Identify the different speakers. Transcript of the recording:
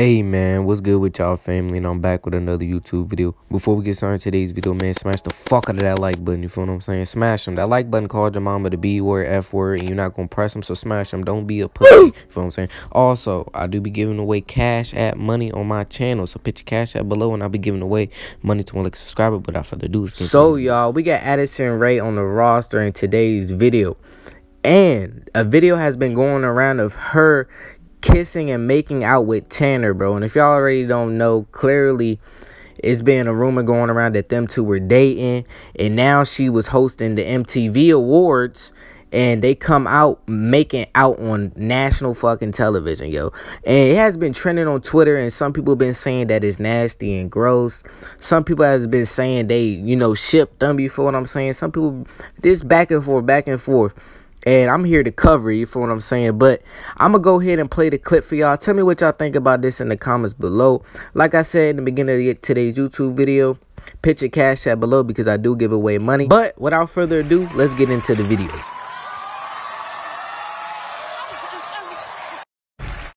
Speaker 1: Hey man, what's good with y'all family? And I'm back with another YouTube video. Before we get started today's video, man, smash the fuck out of that like button. You feel what I'm saying? Smash them. That like button called your mama the B word, F word, and you're not gonna press them, so smash them. Don't be a pussy. you feel what I'm saying? Also, I do be giving away cash app money on my channel. So pitch your cash app below and I'll be giving away money to one like subscriber, but I further do So y'all, we got Addison Ray on the roster in today's video. And a video has been going around of her kissing and making out with Tanner, bro. And if y'all already don't know, clearly it's been a rumor going around that them two were dating. And now she was hosting the MTV Awards. And they come out making out on national fucking television, yo. And it has been trending on Twitter, and some people have been saying that it's nasty and gross. Some people has been saying they, you know, shipped them before. What I'm saying, some people, this back and forth, back and forth and I'm here to cover you for what I'm saying. But I'm gonna go ahead and play the clip for y'all. Tell me what y'all think about this in the comments below. Like I said in the beginning of today's YouTube video, picture cash app below because I do give away money. But without further ado, let's get into the video.